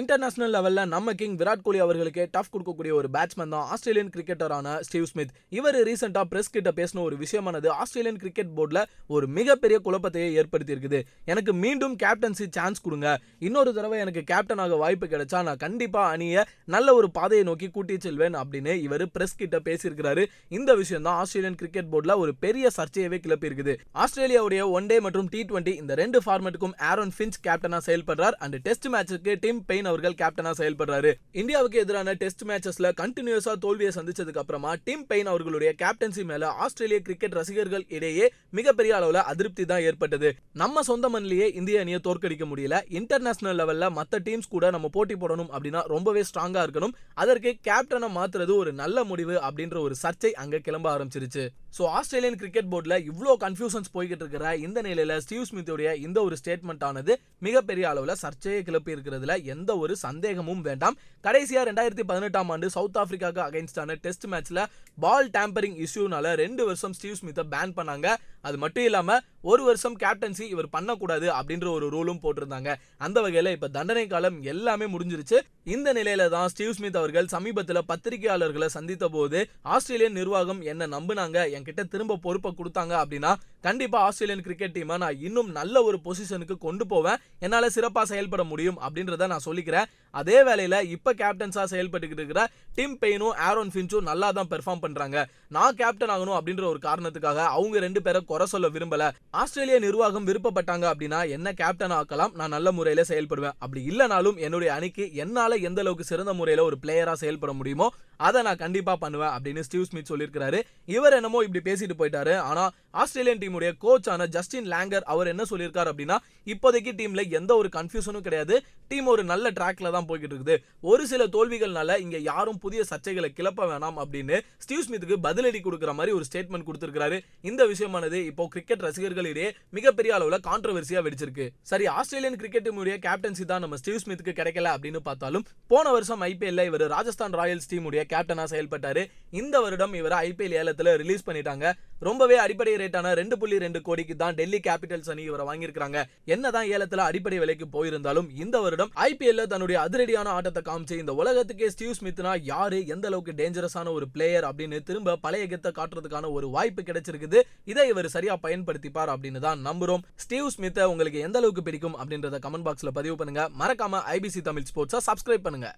international லெவலில் நம்ம king Virat கோலி அவர்களுக்கு டஃப் கொடுக்கக்கூடிய ஒரு பேட்ஸ்மேன் தான் ஆஸ்திரேலியன் கிரிக்கெட்டரான ஸ்டீவ் ஸ்மித் இவர் ரீசெண்டாக பிரஸ் கிட்ட பேசின ஒரு விஷயமானது ஆஸ்திரேலியன் கிரிக்கெட் போர்டில் ஒரு மிகப்பெரிய குழப்பத்தையே ஏற்படுத்தியிருக்குது எனக்கு மீண்டும் கேப்டன்சி சான்ஸ் கொடுங்க இன்னொரு தடவை எனக்கு கேப்டனாக வாய்ப்பு கிடைச்சா நான் கண்டிப்பாக அணிய நல்ல ஒரு பாதையை நோக்கி கூட்டி செல்வேன் அப்படின்னு இவர் பிரஸ் கிட்ட பேசியிருக்கிறாரு இந்த விஷயம் தான் ஆஸ்திரேலியன் கிரிக்கெட் போர்டில் ஒரு பெரிய சர்ச்சையவே கிளப்பி இருக்குது ஆஸ்திரேலியாவுடைய ஒன் டே மற்றும் டி டுவெண்ட்டி இந்த ரெண்டு ஃபார்மெட்டுக்கும் ஆரோன் ஃபின்ச் கேப்டனாக செயல்படுறார் அண்ட் டெஸ்ட் மேட்சுக்கு டிம் பெயின் ஷமீன் அவர்கள் கேப்டனா செயல்படுறாரு இந்தியாவுக்கு எதிரான டெஸ்ட் மேட்சஸ்ல கண்டினியூஸா தோல்வியை சந்திச்சதுக்கு அப்புறமா டிம் பெயின் அவர்களுடைய கேப்டன்சி மேல ஆஸ்திரேலிய கிரிக்கெட் ரசிகர்கள் இடையே மிகப்பெரிய அளவுல அதிருப்தி தான் ஏற்பட்டது நம்ம சொந்த மண்ணிலேயே இந்திய அணியை தோற்கடிக்க முடியல இன்டர்நேஷனல் லெவல்ல மற்ற டீம்ஸ் கூட நம்ம போட்டி போடணும் அப்படின்னா ரொம்பவே ஸ்ட்ராங்கா இருக்கணும் அதற்கு கேப்டனை மாத்துறது ஒரு நல்ல முடிவு அப்படின்ற ஒரு சர்ச்சை அங்க கிளம்ப ஆரம்பிச்சிருச்சு ஸோ ஆஸ்திரேலியன் கிரிக்கெட் போர்டில் இவ்வளோ கன்ஃபியூஷன்ஸ் போய்கிட்டு இருக்கிற இந்த நிலையில் ஸ்டீவ் ஸ்மித்தோடைய இந்த ஒரு ஸ்டேட்மெண்ட் ஆனது மிகப்பெரிய அளவில் சர்ச்சையை கிளப்பி இருக்கிறதுல எந்த ஒரு சந்தேகமும் வேண்டாம் கடைசியாக ரெண்டாயிரத்தி பதினெட்டாம் ஆண்டு சவுத் ஆஃப்ரிக்காவுக்கு அகைன்ஸ்டான டெஸ்ட் மேட்ச்சில் பால் டேம்பரிங் இஷ்யூனால ரெண்டு வருஷம் ஸ்டீவ் ஸ்மித்தை பேன் பண்ணாங்க அது மட்டும் இல்லாமல் ஒரு வருஷம் கேப்டன்சி இவர் பண்ணக்கூடாது அப்படின்ற ஒரு ரூலும் போட்டிருந்தாங்க அந்த வகையில் இப்போ தண்டனை காலம் எல்லாமே முடிஞ்சிருச்சு இந்த நிலையில தான் ஸ்டீவ் ஸ்மித் அவர்கள் சமீபத்தில் பத்திரிகையாளர்களை சந்தித்த போது ஆஸ்திரேலியன் நிர்வாகம் என்ன நம்பினாங்க என்கிட்ட திரும்ப பொறுப்பை கொடுத்தாங்க அப்படின்னா கண்டிப்பாக ஆஸ்திரேலியன் கிரிக்கெட் டீமை நான் இன்னும் நல்ல ஒரு பொசிஷனுக்கு கொண்டு போவேன் என்னால் சிறப்பாக செயல்பட முடியும் அப்படின்றத நான் சொல்லிக்கிறேன் அதே வேளையில் இப்போ கேப்டன்ஸாக செயல்பட்டுக்கிட்டு இருக்கிற டிம் பெயினும் ஆரோன் ஃபின்ச்சும் நல்லா தான் பெர்ஃபார்ம் பண்ணுறாங்க நான் கேப்டன் ஆகணும் அப்படின்ற ஒரு காரணத்துக்காக அவங்க ரெண்டு பேரை குறை சொல்ல விரும்பலை ஆஸ்திரேலிய நிர்வாகம் விருப்பப்பட்டாங்க அப்படின்னா என்ன கேப்டன் ஆக்கலாம் நான் நல்ல முறையில் செயல்படுவேன் அப்படி இல்லைனாலும் என்னுடைய அணிக்கு என்னால் எந்த அளவுக்கு சிறந்த முறையில் ஒரு பிளேயராக செயல்பட முடியுமோ அதை நான் கண்டிப்பாக பண்ணுவேன் அப்படின்னு ஸ்டீவ் ஸ்மித் சொல்லியிருக்கிறாரு இவர் என்னமோ இப்படி பேசிட்டு போயிட்டாரு ஆனால் ஆஸ்திரேலியன் டீம் டீமுடைய கோச்சான ஜஸ்டின் லேங்கர் அவர் என்ன சொல்லியிருக்காரு அப்படின்னா இப்போதைக்கு டீம்ல எந்த ஒரு கன்ஃபியூஷனும் கிடையாது டீம் ஒரு நல்ல ட்ராக்ல தான் போய்கிட்டு இருக்குது ஒரு சில தோல்விகள்னால இங்க யாரும் புதிய சர்ச்சைகளை கிளப்ப வேணாம் அப்படின்னு ஸ்டீவ் ஸ்மித்துக்கு பதிலடி கொடுக்குற மாதிரி ஒரு ஸ்டேட்மெண்ட் கொடுத்துருக்காரு இந்த விஷயமானது இப்போ கிரிக்கெட் ரசிகர்களிடையே மிகப்பெரிய அளவில் கான்ட்ரவர்சியா வெடிச்சிருக்கு சரி ஆஸ்திரேலியன் கிரிக்கெட் டீமுடைய கேப்டன்சி தான் நம்ம ஸ்டீவ் ஸ்மித்துக்கு கிடைக்கல அப்படின்னு பார்த்தாலும் போன வருஷம் ஐபிஎல்ல இவர் ராஜஸ்தான் ராயல்ஸ் டீமுடைய கேப்டனா செயல்பட்டாரு இந்த வருடம் இவர் ஐபிஎல் ஏலத்தில் ரிலீஸ் பண்ணிட்டாங்க ரொம்பவே அடிப்படை ரேட்டான ரெண்டு புள்ளி ரெண்டு கோடிக்கு தான் டெல்லி கேபிட்டல்ஸ் அணி இவரை வாங்கியிருக்காங்க என்னதான் ஏலத்துல அடிப்படை விலைக்கு போயிருந்தாலும் இந்த வருடம் ஐபிஎல்ல தன்னுடைய அதிரடியான ஆட்டத்தை காமிச்சு இந்த உலகத்துக்கே ஸ்டீவ் ஸ்மித்னா யாரு எந்த அளவுக்கு டேஞ்சரஸான ஒரு பிளேயர் அப்படின்னு திரும்ப பழைய கத்தை காட்டுறதுக்கான ஒரு வாய்ப்பு கிடைச்சிருக்குது இதை இவர் சரியா பயன்படுத்திப்பார் அப்படின்னு தான் நம்புறோம் ஸ்டீவ் ஸ்மித்தை உங்களுக்கு எந்த அளவுக்கு பிடிக்கும் அப்படின்றத கமெண்ட் பாக்ஸ்ல பதிவு பண்ணுங்க மறக்காம ஐபிசி தமிழ் ஸ்போர்ட்ஸை சப்ஸ்கிரைப் பண்ணுங்க